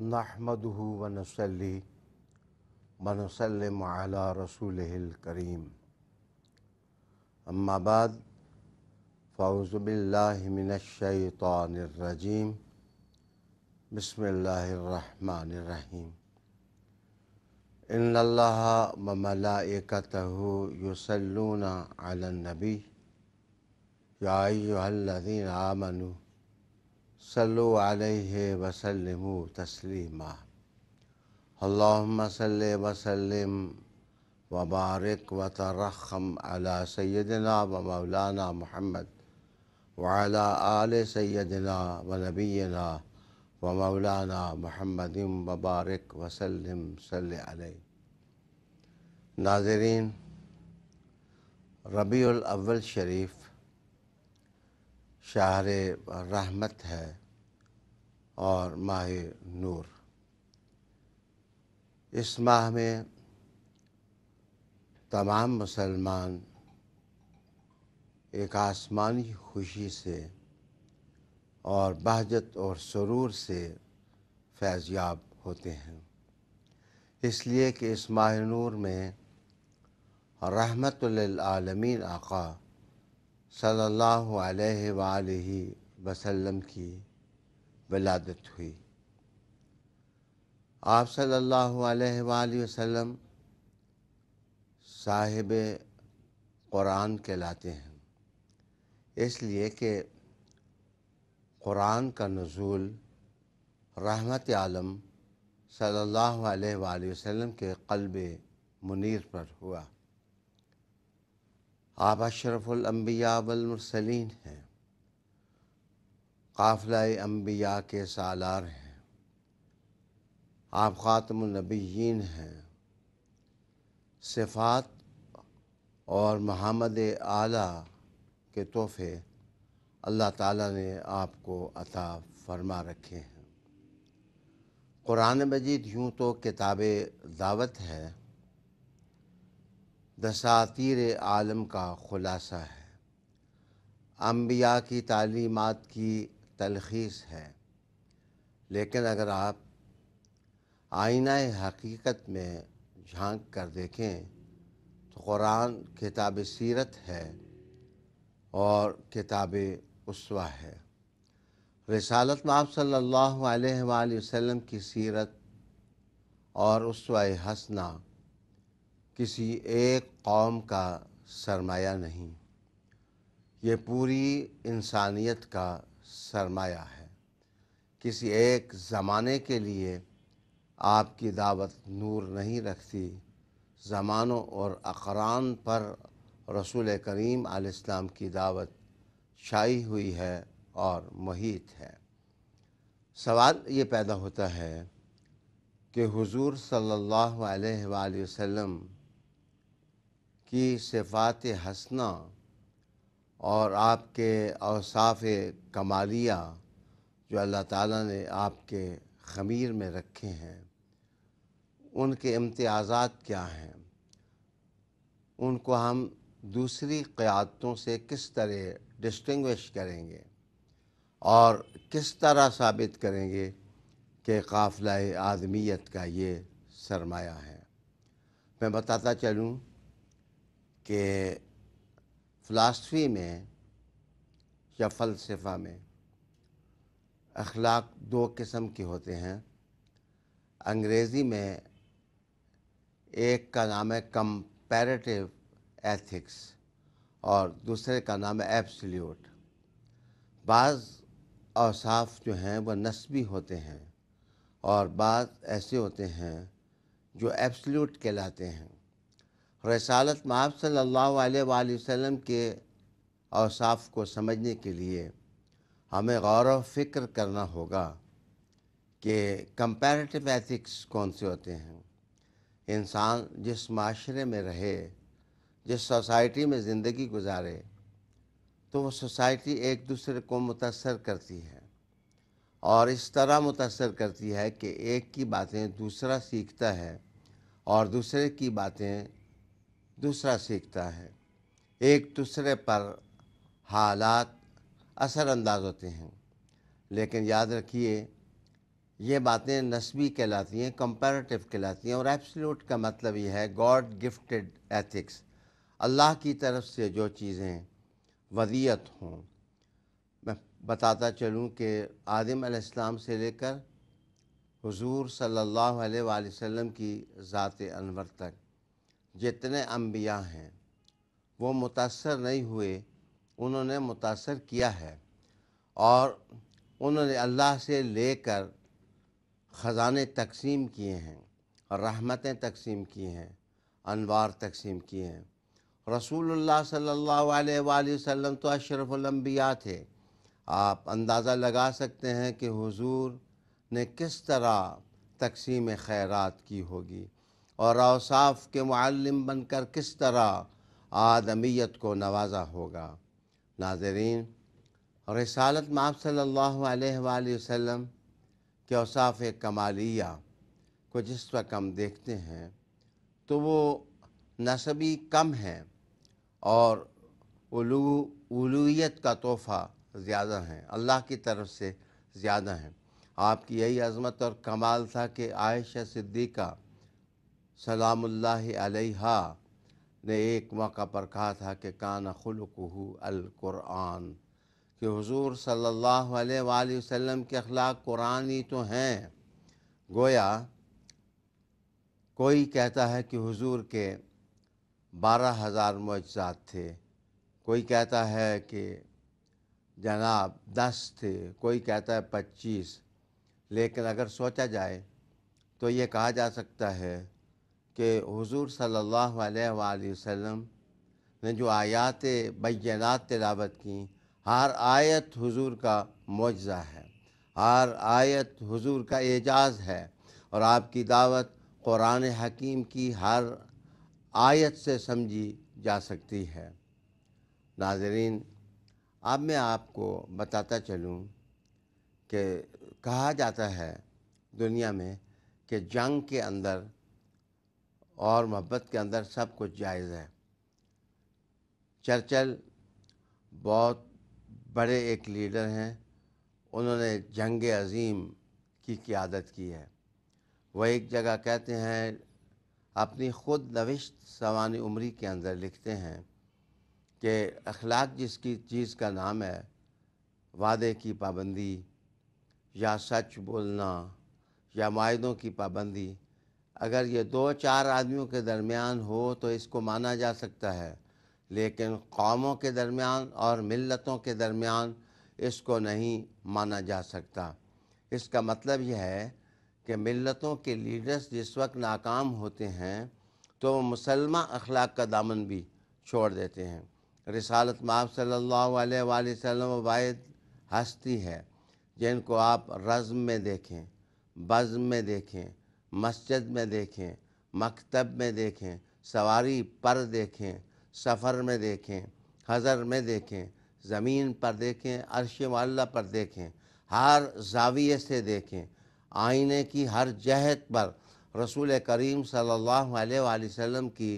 नहमद वनसली आला रसूल करीम अम्माबाद फ़ाउज़बिल्लिमिनशैतरजीम बसमीम इन्ल्लामलाकत यसलून आलनबी यादीन आमनू सल्लु अलैहि वसल्लम तस्लीमा अल्लाहुम्म सल्लि वसल्लम वबारक व तरखम अला सैदना व मौलाना मोहम्मद वाला आल सैदना व नबीना व मौलाना मोहम्मद वबारक वसलम सल नाजरीन रबी शरीफ़ शाहर रहमत है और माह नूर इस माह में तमाम मुसलमान एक आसमानी खुशी से और बहजत और सरूर से फैज़याब होते हैं इसलिए कि इस माह नूर में रहमत आलमीन आका सल्लल्लाहु अलैहि वसल्लम की वलादत हुई आप सल्लल्लाहु अलैहि वसल्लम साहिब क़ुरान कहलाते हैं इसलिए कि क़ुरान का नज़ूल रहमत आलम सल्लल्लाहु अलैहि वसल्लम के कल्ब मुनीर पर हुआ आप अशरफुल्बिया वलमरसलिन हैं काफिला अम्बिया के सालार हैं आप ख़ातमनबीन हैं सिफात और महमद आला के तोहफ़े अल्लाह ताला ने आपको अता फरमा रखे हैं क़ुरान मजीद यूँ तो किताब दावत है दसातिर आलम का ख़ुलासा है अम्बिया की तालीमत की तलखीस है लेकिन अगर आप आईना हकीकत में झांक कर देखें तो कुरान किताब सीरत है और किताब उसवा है रसालत में आप सल्लल्लाहु अलैहि वसल्लम की सीरत और उसवा हसना किसी एक कौम का सरमाया नहीं ये पूरी इंसानियत का सरमाया है किसी एक ज़माने के लिए आपकी दावत नूर नहीं रखती ज़मानों और अकरान पर रसूल करीम आलाम की दावत शाई हुई है और महीत है सवाल ये पैदा होता है कि हुजूर सल्लल्लाहु अलैहि वसल्लम की सिफात हसना और आपके अवसाफ़ कमालिया जो अल्लाह ताला ने आपके ख़मीर में रखे हैं उनके इम्तियाज़ात क्या हैं उनको हम दूसरी क़्यादतों से किस तरह डिस्टिंग्विश करेंगे और किस तरह साबित करेंगे कि काफ़िला आदमियत का ये सरमाया है मैं बताता चलूँ कि फ़िलासफ़ी में या फ़लसफ़ा में अखलाक दो किस्म के होते हैं अंग्रेज़ी में एक का नाम है कंपैरेटिव एथिक्स और दूसरे का नाम है एब्सल्यूट बाज़ अवसाफ जो हैं वह नस्बी होते हैं और बाज़ ऐसे होते हैं जो एब्सल्यूट कहलाते हैं रसालत महाब सल्ला वसम के औसाफ को समझने के लिए हमें गौर व फिक्र करना होगा कि कंपैरेटिव एथिक्स कौन से होते हैं इंसान जिस माशरे में रहे जिस सोसाइटी में ज़िंदगी गुजारे तो वो सोसाइटी एक दूसरे को मुतासर करती है और इस तरह मुतासर करती है कि एक की बातें दूसरा सीखता है और दूसरे की बातें दूसरा सीखता है एक दूसरे पर हालात असरअंदाज होते हैं लेकिन याद रखिए ये बातें नस्बी कहलाती हैं कंपैरेटिव कहलाती हैं और एब्सोल्यूट का मतलब ये है गॉड गिफ्टेड एथिक्स अल्लाह की तरफ से जो चीज़ें वदियत हों मैं बताता चलूँ कि आदम अलैहिस्सलाम से लेकर हुजूर सल्लल्लाहु अलैहि वसल्लम की ज़ात अनवर तक जितने अम्बिया हैं वो मुतासर नहीं हुए उन्होंने मुतासर किया है और उन्होंने अल्लाह से लेकर ख़जाने तकसीम किए हैं रहमतें तकसीम की हैं अनवार तकसीम किए हैं रसूलुल्लाह सल्लल्लाहु अलैहि वसल्लम तो अशरफुलम्बिया थे आप अंदाज़ा लगा सकते हैं कि हुजूर ने किस तरह तकसीम खैरात की होगी और अवसाफ के मालम बनकर किस तरह आदमीत को नवाजा होगा नाजरीन रसालत माप सल्लल्लाहु अलैहि वसल्लम के अवसाफ कमालिया को जिस वक्त हम देखते हैं तो वो नसबी कम हैं और उलूत का तोहफ़ा ज़्यादा हैं अल्लाह की तरफ से ज़्यादा हैं आपकी यही अजमत और कमाल था कि आयशा सिद्दीक़ा सलामुल्ला अलैहा ने एक मौका पर कहा था कि कान खुलकू अलकुरान कि हुजूर सल्लल्लाहु अलैहि वसल्लम के अखलाक कुरान ही तो हैं गोया कोई कहता है कि हुजूर के बारह हज़ार मुआजात थे कोई कहता है कि जनाब दस थे कोई कहता है पच्चीस लेकिन अगर सोचा जाए तो ये कहा जा सकता है कि हुजूर सल्लल्लाहु अलैहि वसल्लम ने जो आयात बैनात तलावत की हर आयत हुजूर का मुआजा है हर आयत हुजूर का एजाज़ है और आपकी दावत क़ुरान हकीम की हर आयत से समझी जा सकती है नाजरीन अब मैं आपको बताता चलूँ कि कहा जाता है दुनिया में कि जंग के अंदर और मोहब्बत के अंदर सब कुछ जायज़ है चर्चल बहुत बड़े एक लीडर हैं उन्होंने जंग अजीम की क़्यादत की है वह एक जगह कहते हैं अपनी ख़ुद नविश्त सवान उम्री के अंदर लिखते हैं कि अखलाक जिसकी चीज़ का नाम है वादे की पाबंदी या सच बोलना या मायदों की पाबंदी अगर ये दो चार आदमियों के दरमियान हो तो इसको माना जा सकता है लेकिन कौमों के दरमियान और मिलतों के दरमियान इसको नहीं माना जा सकता इसका मतलब यह है कि मिलतों के लीडर्स जिस वक्त नाकाम होते हैं तो वो मुसलमा अखलाक का दामन भी छोड़ देते हैं रिसालत माप सल्लल्लाहु अलैहि वसल्लम वायद हस्ती है जिनको आप रज़म में देखें बज़म में देखें मस्जिद में देखें मकतब में देखें सवारी पर देखें सफ़र में देखें हज़र में देखें ज़मीन पर देखें अरश वाला पर देखें हर जाविये से देखें आईने की हर जहत पर रसूल करीम सल्लल्लाहु अलैहि वसल्लम की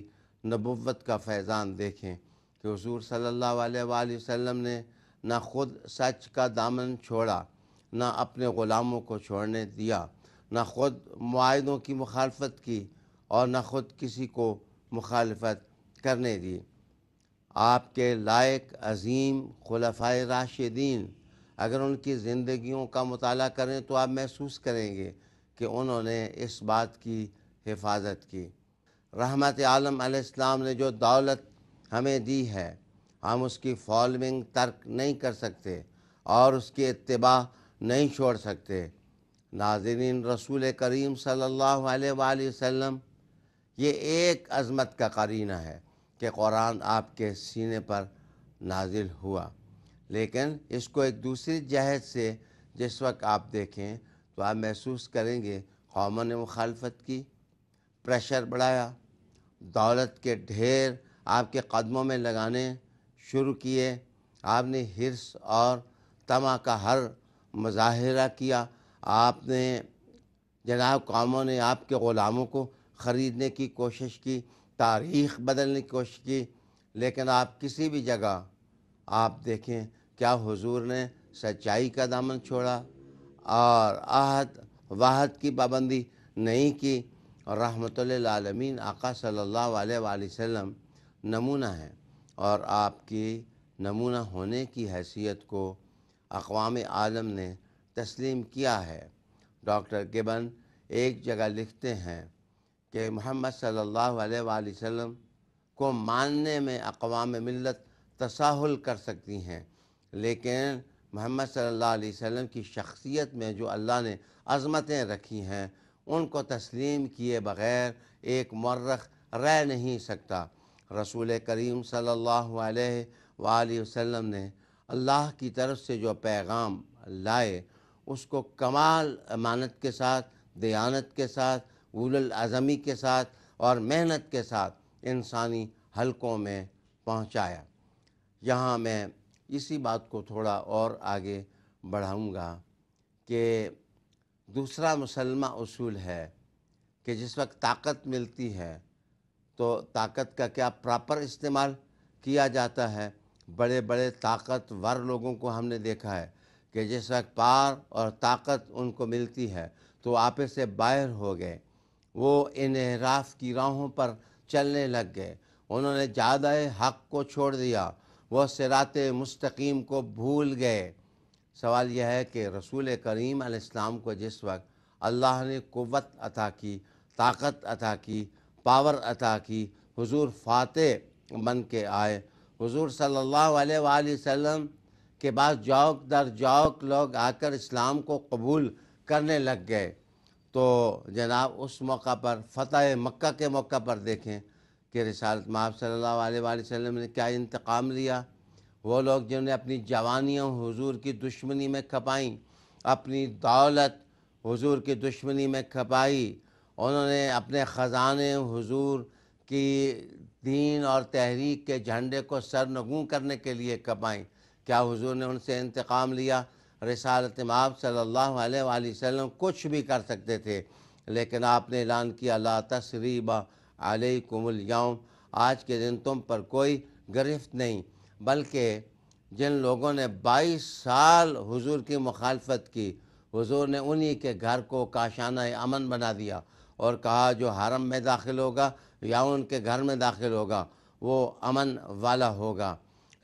नबुवत का फैज़ान देखें कि हजूर सल्लल्लाहु अलैहि वसल्लम ने ना ख़ुद सच का दामन छोड़ा ना अपने ग़ुलामों को छोड़ने दिया ना ख़ुद माहों की मुखालफत की और ना ख़ुद किसी को मुखालफत करने दी आपके लायक अजीम खलफा राशिदीन अगर उनकी ज़िंदगियों का मताल करें तो आप महसूस करेंगे कि उन्होंने इस बात की हिफाजत की रहमत आलम आसमाम ने जो दौलत हमें दी है हम उसकी फॉलोइंग तर्क नहीं कर सकते और उसकी इतबा नहीं छोड़ सकते नाजरीन रसूल करीम सल्लल्लाहु अलैहि वसल्लम ये एक अजमत का करीना है कि कुरान आपके सीने पर नाजिल हुआ लेकिन इसको एक दूसरी जहद से जिस वक्त आप देखें तो आप महसूस करेंगे कौम ने मुखालफत की प्रेशर बढ़ाया दौलत के ढेर आपके कदमों में लगाने शुरू किए आपने हिरस और तमा का हर मुजाहरा किया आपने जनाब कामों ने आपके ग़ुलामों को ख़रीदने की कोशिश की तारीख बदलने की कोशिश की लेकिन आप किसी भी जगह आप देखें क्या हुजूर ने सच्चाई का दामन छोड़ा और आहद वाहद की पाबंदी नहीं की और रहमतमीन आका सल्ला वसम नमूना है और आपकी नमूना होने की हैसियत को अकवाम आलम ने तस्लीम किया है डॉक्टर गिबन एक जगह लिखते हैं कि मोहम्मद सल्लल्लाहु अलैहि वसल्लम को मानने में अकवाम मिलत तसाहुल कर सकती हैं लेकिन मोहम्मद सल्लल्लाहु अलैहि वसल्लम की शख्सियत में जो अल्लाह ने अज़मतें रखी हैं उनको तस्लीम किए बग़ैर एक मर्रख रह नहीं सकता रसूल करीम सल्लल्लाहु अलैहि वसल्लम ने अल्लाह की तरफ से जो पैगाम लाए उसको कमाल अमानत के साथ दयानत के साथ वुल आज़मी के साथ और मेहनत के साथ इंसानी हलकों में पहुंचाया यहाँ मैं इसी बात को थोड़ा और आगे बढ़ाऊँगा कि दूसरा मुसलमा असूल है कि जिस वक्त ताकत मिलती है तो ताकत का क्या प्रॉपर इस्तेमाल किया जाता है बड़े बड़े ताकतवर लोगों को हमने देखा है कि जिस वक्त पार और ताकत उनको मिलती है तो आपस से बाहर हो गए वो इनहराफ की राहों पर चलने लग गए उन्होंने ज़्यादा हक को छोड़ दिया वह सिरात मुस्तकीम को भूल गए सवाल यह है कि रसूल करीम अलैहिस्सलाम को जिस वक्त अल्लाह ने क़वत अता की ताकत अता की पावर अता की हुजूर फातह बन के आए हुजूर सल्लल्लाहु अलैहि वसल्लम के बाद जौक दर जौक लोग आकर इस्लाम को कबूल करने लग गए तो जनाब उस मौका पर फतेह मक्का के मौका पर देखें कि रिसालत महब सल्लल्लाहु अलैहि वसल्लम ने क्या इंतकाम लिया वो लोग जिन्होंने अपनी जवानियों हुजूर की दुश्मनी में खपाई अपनी दौलत हुजूर की दुश्मनी में खपाई उन्होंने अपने ख़जाने हुजूर की दीन और तहरीक के झंडे को सरनगू करने के लिए खपाई क्या हुजूर ने उनसे इंतकाम लिया रसालत माब सल्लल्लाहु अलैहि वसल्लम कुछ भी कर सकते थे लेकिन आपने ऐलान किया ला तसरीबा अलकुमलयाम आज के दिन तुम पर कोई गिरफ्त नहीं बल्कि जिन लोगों ने बाईस साल हुजूर की मुखालफत की हुजूर ने उन्हीं के घर को काशाना अमन बना दिया और कहा जो हरम में दाखिल होगा या उनके घर में दाखिल होगा वो अमन वाला होगा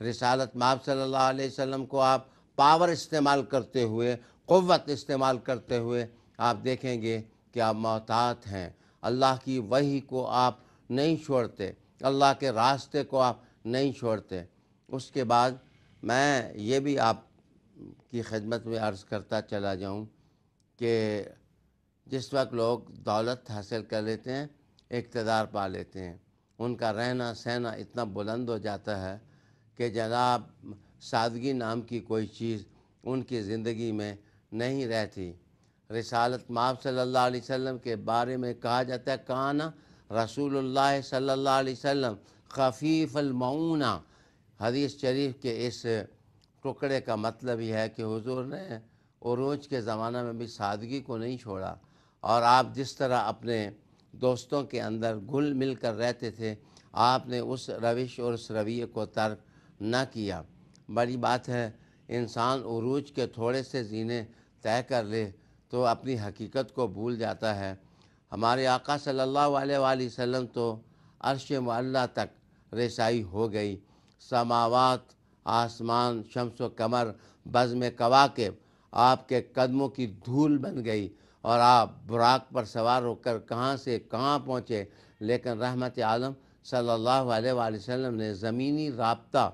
रिसालत माब सल्लल्लाहु अलैहि वसल्लम को आप पावर इस्तेमाल करते हुए क़वत इस्तेमाल करते हुए आप देखेंगे कि आप मोहतात हैं अल्लाह की वही को आप नहीं छोड़ते अल्लाह के रास्ते को आप नहीं छोड़ते उसके बाद मैं ये भी आप की खिदमत में अर्ज़ करता चला जाऊँ कि जिस वक्त लोग दौलत हासिल कर लेते हैं इकतदार पा लेते हैं उनका रहना सहना इतना बुलंद हो जाता है कि जनाब सादगी नाम की कोई चीज़ उनकी ज़िंदगी में नहीं रहती रिसालत माब सल्लल्लाहु अलैहि वसल्लम के बारे में कहा जाता है काना रसूल सल्लल्लाहु अलैहि वसल्लम खफीफ हदीस शरीफ के इस टुकड़े का मतलब यह है कि हुजूर ने रोज के ज़माना में भी सादगी को नहीं छोड़ा और आप जिस तरह अपने दोस्तों के अंदर घुल मिल कर रहते थे आपने उस रविश और उस रवैये को तर्क ना किया बड़ी बात है इंसान उरूज के थोड़े से जीने तय कर ले तो अपनी हकीकत को भूल जाता है हमारे आका सल्लल्लाहु अलैहि वसल्लम तो अर्श मल्ला तक रसाई हो गई समावात आसमान शम्स व कमर बज़म के आपके कदमों की धूल बन गई और आप बुराक पर सवार होकर कहाँ से कहाँ पहुँचे लेकिन रहमत आलम सल्लल्लाहु अलैहि वसल्लम ने ज़मीनी रबता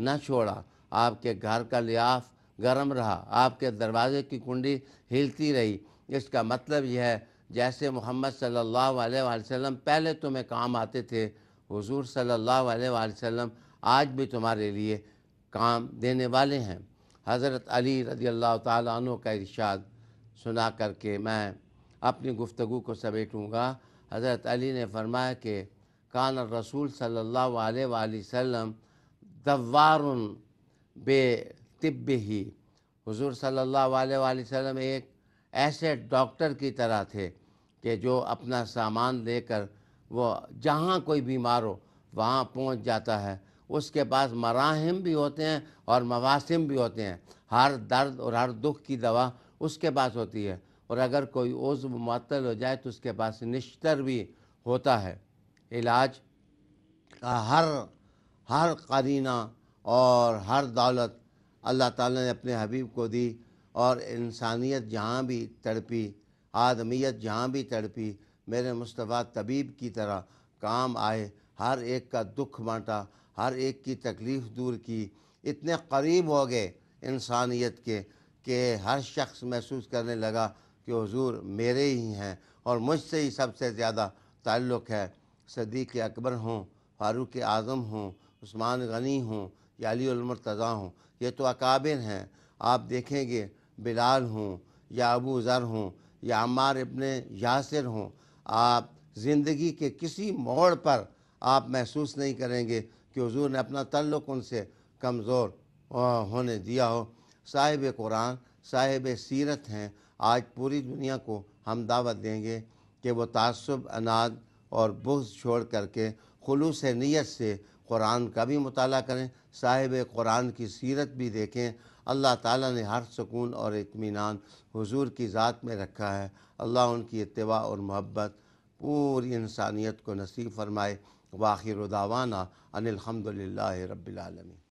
न छोड़ा आपके घर का लिहाफ़ गर्म रहा आपके दरवाजे की कुंडी हिलती रही इसका मतलब यह है जैसे मोहम्मद सल्लल्लाहु अलैहि वसल्लम पहले तुम्हें काम आते थे हुजूर सल्लल्लाहु अलैहि वसल्लम आज भी तुम्हारे लिए काम देने वाले हैं हज़रत अली रजी अल्लाह तु का इरशाद सुना करके मैं अपनी गुफ्तु को समेटूँगा हज़रत अली ने फरमाया कि कान रसूल सल्लल्लाहु अलैहि वसल्लम दवारुन बे तिब ही हुजूर सल्लल्लाहु अलैहि वसल्लम एक ऐसे डॉक्टर की तरह थे कि जो अपना सामान लेकर वो जहाँ कोई बीमार हो वहाँ पहुँच जाता है उसके पास मराहम भी होते हैं और मवासम भी होते हैं हर दर्द और हर दुख की दवा उसके पास होती है और अगर कोई उज्व मअतल हो जाए तो उसके पास निश्तर भी होता है इलाज हर हर करीना और हर दौलत अल्लाह ताला ने अपने हबीब को दी और इंसानियत जहाँ भी तड़पी आदमियत जहाँ भी तड़पी मेरे मुस्तफ़ा तबीब की तरह काम आए हर एक का दुख बांटा हर एक की तकलीफ़ दूर की इतने करीब हो गए इंसानियत के कि हर शख्स महसूस करने लगा कि हजूर मेरे ही हैं और मुझसे ही सबसे ज़्यादा ताल्लुक़ है सदीक़ अकबर हों फ़ारूक आज़म हों उस्मान गनी हों या अली अलमरतज़ा हों ये तो अकाबिर हैं आप देखेंगे बिलाल हों या अबू ज़र हों या अमार इबन यासर हों आप ज़िंदगी के किसी मोड़ पर आप महसूस नहीं करेंगे कि हजूर ने अपना तल्लुक़ उनसे कमज़ोर होने दिया हो साहिब कुरान साहिब सीरत हैं आज पूरी दुनिया को हम दावत देंगे कि वो तसब अनाज और बुज छोड़ करके खलूस नीयत से कुरान का भी मताल करें साहिब कुरान की सीरत भी देखें अल्लाह ताला ने हर सुकून और इत्मीनान हुजूर की ज़ात में रखा है अल्लाह उनकी इतवा और मोहब्बत पूरी इंसानियत को नसीब फरमाए वाखिर दावाना अनिलहमदिल्ला रबालमी